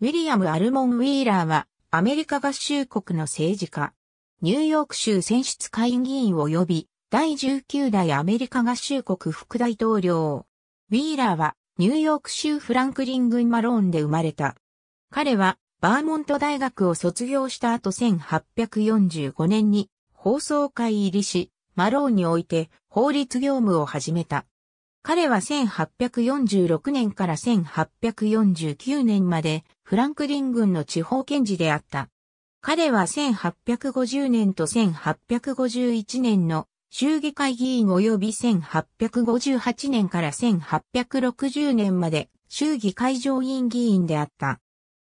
ウィリアム・アルモン・ウィーラーは、アメリカ合衆国の政治家。ニューヨーク州選出会議員及び、第19代アメリカ合衆国副大統領。ウィーラーは、ニューヨーク州フランクリング・マローンで生まれた。彼は、バーモント大学を卒業した後1845年に、放送会入りし、マローンにおいて法律業務を始めた。彼は1846年から1849年までフランクリン軍の地方検事であった。彼は1850年と1851年の衆議会議員及び1858年から1860年まで衆議会上院議員であった。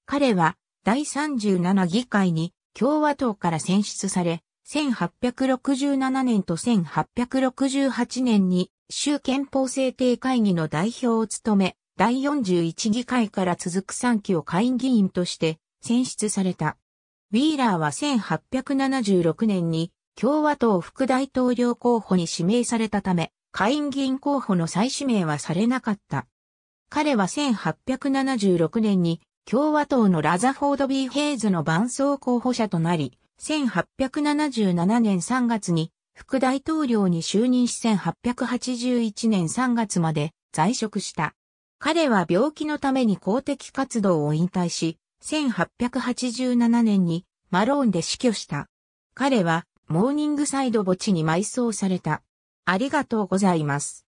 彼は第37議会に共和党から選出され、1867年と1868年に州憲法制定会議の代表を務め、第41議会から続く3期を下院議員として選出された。ウィーラーは1876年に共和党副大統領候補に指名されたため、下院議員候補の再指名はされなかった。彼は1876年に共和党のラザフォード・ビー・ヘイズの伴走候補者となり、1877年3月に副大統領に就任し1881年3月まで在職した。彼は病気のために公的活動を引退し、1887年にマローンで死去した。彼はモーニングサイド墓地に埋葬された。ありがとうございます。